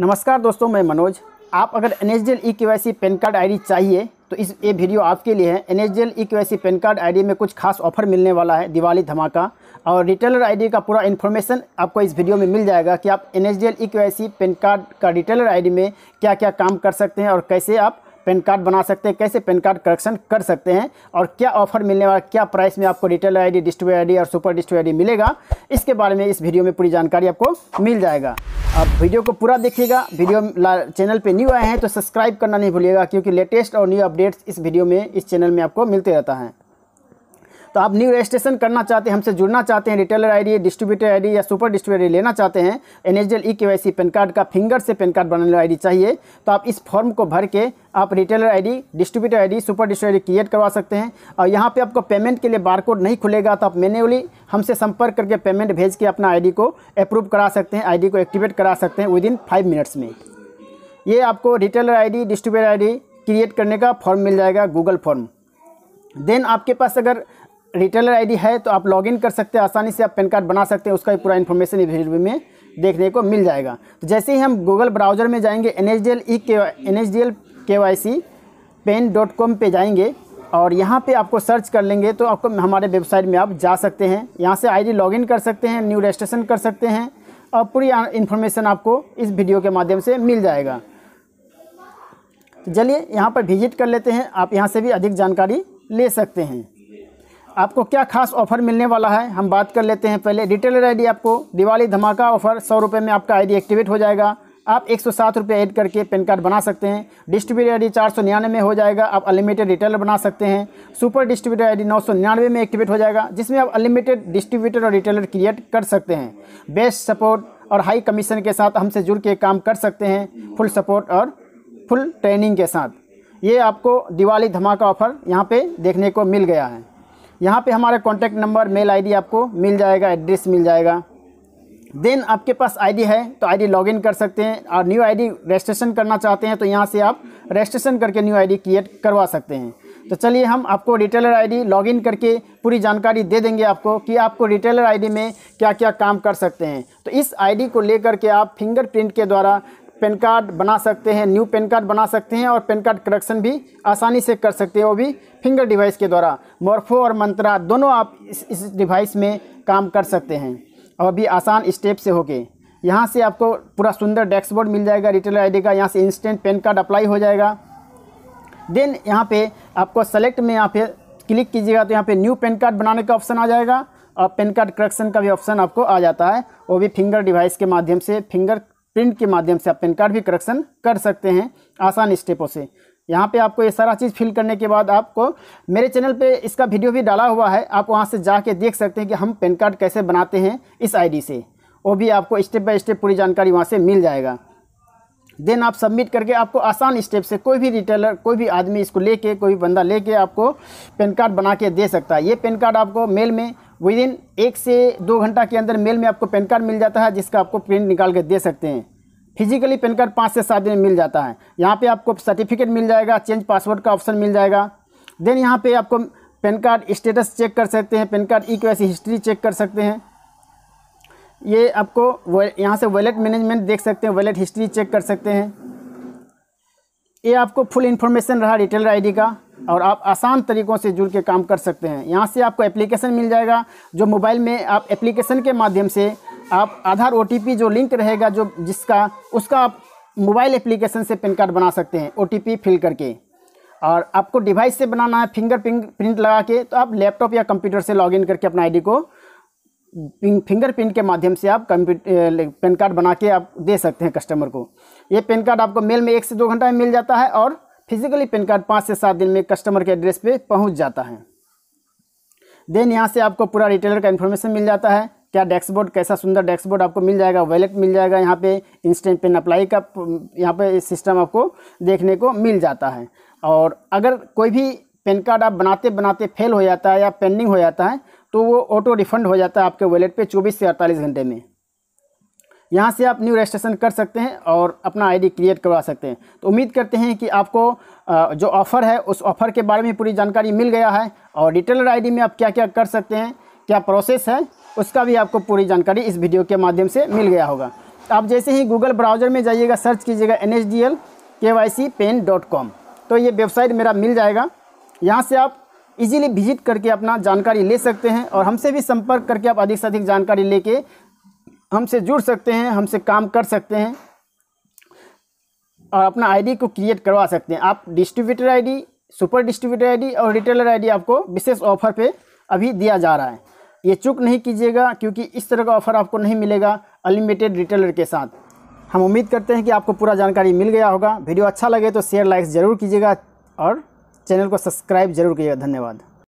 नमस्कार दोस्तों मैं मनोज आप अगर N H D L E e K Y C PAN card I D चाहिए तो इस ये वीडियो आपके लिए है N H D L E e K Y C PAN card I D में कुछ खास ऑफर मिलने वाला है दिवाली धमाका और रिटेलर आई डी का पूरा इन्फॉर्मेशन आपको इस वीडियो में मिल जाएगा कि आप N H D L E e K Y C PAN card का रिटेलर आई डी में क्या क्या काम कर सकते हैं और कैसे आप पैन कार्ड बना सकते हैं कैसे पैन कार्ड करेक्शन कर सकते हैं और क्या ऑफर मिलने वाला क्या प्राइस में आपको रिटेल आईडी डिस्ट्रो आई और सुपर डिस्ट्रो आई मिलेगा इसके बारे में इस वीडियो में पूरी जानकारी आपको मिल जाएगा आप वीडियो को पूरा देखिएगा वीडियो चैनल पर न्यू आए हैं तो सब्सक्राइब करना नहीं भूलिएगा क्योंकि लेटेस्ट और न्यू अपडेट्स इस वीडियो में इस चैनल में आपको मिलते रहता है तो आप न्यू रजिस्ट्रेशन करना चाहते हैं हमसे जुड़ना चाहते हैं रिटेलर आईडी डिस्ट्रीब्यूटर आईडी या सुपर डिस्ट्रीब्यूटर लेना चाहते हैं N H E K PAN card का फिंगर से पेन कार्ड बनाने आई डी चाहिए तो आप इस फॉर्म को भर के आप retailer ID distributor ID super distributor create करवा सकते हैं और यहाँ पर आपको पेमेंट के लिए बारकोड नहीं खुलेगा तो आप मैनुअली हमसे संपर्क करके पेमेंट भेज के अपना डी को अप्रूव करा सकते हैं डी को एक्टिवेट करा सकते हैं विद इन फाइव मिनट्स में ये आपको retailer D distributor D create करने का फॉर्म मिल जाएगा गूगल फॉर्म देन आपके पास अगर रिटेलर आईडी है तो आप लॉगिन कर सकते हैं आसानी से आप पैन कार्ड बना सकते हैं उसका भी पूरा इन्फॉर्मेशन वीडियो में देखने को मिल जाएगा तो जैसे ही हम गूगल ब्राउज़र में जाएंगे N H D L E K N H D L K Y C PAN dot com पर जाएंगे और यहाँ पे आपको सर्च कर लेंगे तो आपको हमारे वेबसाइट में आप जा सकते हैं यहाँ से आईडी लॉगिन कर सकते हैं न्यू रजिस्ट्रेशन कर सकते हैं और पूरी इन्फॉर्मेशन आपको इस वीडियो के माध्यम से मिल जाएगा तो चलिए यहाँ पर विजिट कर लेते हैं आप यहाँ से भी अधिक जानकारी ले सकते हैं आपको क्या खास ऑफर मिलने वाला है हम बात कर लेते हैं पहले रिटेलर आईडी आपको दिवाली धमाका ऑफर सौ रुपये में आपका आईडी एक्टिवेट हो जाएगा आप एक सौ सात रुपये ऐड करके पेन कार्ड बना सकते हैं डिस्ट्रीब्यूटर आईडी चार सौ निन्यानवे में हो जाएगा आप अनलिमिटेड रिटेलर बना सकते हैं सुपर डिस्ट्रीब्यूटर डी नौ सौ निन्यानवे में एक्टिवेट हो जाएगा जिसमें आप अनलिमिटेड डिस्ट्रीब्यूटर और रिटेलर क्रिएट कर सकते हैं बेस्ट सपोर्ट और हाई कमीशन के साथ हमसे जुड़ के काम कर सकते हैं फुल सपोर्ट और फुल ट्रेनिंग के साथ ये आपको दिवाली धमाका ऑफर यहाँ पे देखने को मिल गया है यहाँ पे हमारा कॉन्टैक्ट नंबर मेल आईडी आपको मिल जाएगा एड्रेस मिल जाएगा देन आपके पास आईडी है तो आईडी लॉगिन कर सकते हैं और न्यू आईडी रजिस्ट्रेशन करना चाहते हैं तो यहाँ से आप रजिस्ट्रेशन करके न्यू आईडी क्रिएट करवा सकते हैं तो चलिए हम आपको रिटेलर आईडी लॉगिन करके पूरी जानकारी दे देंगे आपको कि आपको रिटेलर आईडी में क्या क्या काम कर सकते हैं तो इस आईडी को लेकर के आप फिंगरप्रिंट के द्वारा पेन कार्ड बना सकते हैं न्यू पेन कार्ड बना सकते हैं और पेन कार्ड करेक्शन भी आसानी से कर सकते हैं वो भी फिंगर डिवाइस के द्वारा मोरफो और मंत्रा दोनों आप इस इस डिवाइस में काम कर सकते हैं और भी आसान स्टेप से होके यहाँ से आपको पूरा सुंदर डैशबोर्ड मिल जाएगा रिटेलर आई का यहाँ से इंस्टेंट पेन कार्ड अप्लाई हो जाएगा देन यहाँ पे आपको सेलेक्ट में यहाँ पे क्लिक कीजिएगा तो यहाँ पे न्यू पेन कार्ड बनाने का ऑप्शन आ जाएगा और पेन कार्ड करेक्शन का भी ऑप्शन आपको आ जाता है वो भी फिंगर डिवाइस के माध्यम से फिंगर प्रिंट के माध्यम से आप पेन कार्ड भी करेक्शन कर सकते हैं आसान स्टेपों से यहाँ पे आपको ये सारा चीज़ फिल करने के बाद आपको मेरे चैनल पे इसका वीडियो भी डाला हुआ है आप वहाँ से जाके देख सकते हैं कि हम पेन कार्ड कैसे बनाते हैं इस आईडी से वो भी आपको स्टेप बाय स्टेप पूरी जानकारी वहाँ से मिल जाएगा देन आप सबमिट करके आपको आसान स्टेप से कोई भी रिटेलर कोई भी आदमी इसको लेके कोई भी बंदा लेके आपको पेन कार्ड बना के दे सकता है ये पेन कार्ड आपको मेल में विद इन एक से दो घंटा के अंदर मेल में आपको पैन कार्ड मिल जाता है जिसका आपको प्रिंट निकाल के दे सकते हैं फिजिकली पैन कार्ड पाँच से सात दिन मिल जाता है यहाँ पे आपको सर्टिफिकेट मिल जाएगा चेंज पासवर्ड का ऑप्शन मिल जाएगा देन यहाँ पे आपको पैन कार्ड स्टेटस चेक कर सकते हैं पैन कार्ड ई के हिस्ट्री चेक कर सकते हैं ये आपको यहाँ से वॉलेट मैनेजमेंट देख सकते हैं वॉलेट हिस्ट्री चेक कर सकते हैं ये आपको फुल इन्फॉर्मेशन रहा रिटेलर आईडी का और आप आसान तरीक़ों से जुड़ के काम कर सकते हैं यहाँ से आपको एप्लीकेशन मिल जाएगा जो मोबाइल में आप एप्लीकेशन के माध्यम से आप आधार ओ जो लिंक रहेगा जो जिसका उसका आप मोबाइल एप्लीकेशन से पेन कार्ड बना सकते हैं ओ फिल करके और आपको डिवाइस से बनाना है फिंगर प्रिंट लगा के तो आप लैपटॉप या कंप्यूटर से लॉगिन करके अपना आईडी को फिंगर प्रिंट के माध्यम से आप पैन कार्ड बना के आप दे सकते हैं कस्टमर को ये पैन कार्ड आपको मेल में एक से दो घंटा में मिल जाता है और फिजिकली पेन कार्ड पाँच से सात दिन में कस्टमर के एड्रेस पे पहुंच जाता है देन यहाँ से आपको पूरा रिटेलर का इन्फॉर्मेशन मिल जाता है क्या डैक्सबोर्ड कैसा सुंदर डैक्सबोर्ड आपको मिल जाएगा वैलेट मिल जाएगा यहाँ पे इंस्टेंट पेन अप्लाई का यहाँ पे सिस्टम आपको देखने को मिल जाता है और अगर कोई भी पेन कार्ड आप बनाते बनाते फेल हो जाता है या पेंडिंग हो जाता है तो वो ऑटो रिफंड हो जाता है आपके वॉलेट पर चौबीस से अड़तालीस घंटे में यहाँ से आप न्यू रजिस्ट्रेशन कर सकते हैं और अपना आईडी क्रिएट करवा सकते हैं तो उम्मीद करते हैं कि आपको जो ऑफ़र है उस ऑफ़र के बारे में पूरी जानकारी मिल गया है और रिटेलर आईडी में आप क्या क्या कर सकते हैं क्या प्रोसेस है उसका भी आपको पूरी जानकारी इस वीडियो के माध्यम से मिल गया होगा आप जैसे ही गूगल ब्राउज़र में जाइएगा सर्च कीजिएगा N H D L K Y C PAN dot com तो ये वेबसाइट मेरा मिल जाएगा यहाँ से आप इजीली विजिट करके अपना जानकारी ले सकते हैं और हमसे भी संपर्क करके आप अधिक से अधिक जानकारी लेके हमसे जुड़ सकते हैं हमसे काम कर सकते हैं और अपना आईडी को क्रिएट करवा सकते हैं आप distributor ID super distributor ID और रिटेलर आईडी आपको विशेष ऑफर पे अभी दिया जा रहा है ये चूक नहीं कीजिएगा क्योंकि इस तरह का ऑफर आपको नहीं मिलेगा अनलिमिटेड रिटेलर के साथ हम उम्मीद करते हैं कि आपको पूरा जानकारी मिल गया होगा वीडियो अच्छा लगे तो शेयर लाइक ज़रूर कीजिएगा और चैनल को सब्सक्राइब जरूर कीजिएगा धन्यवाद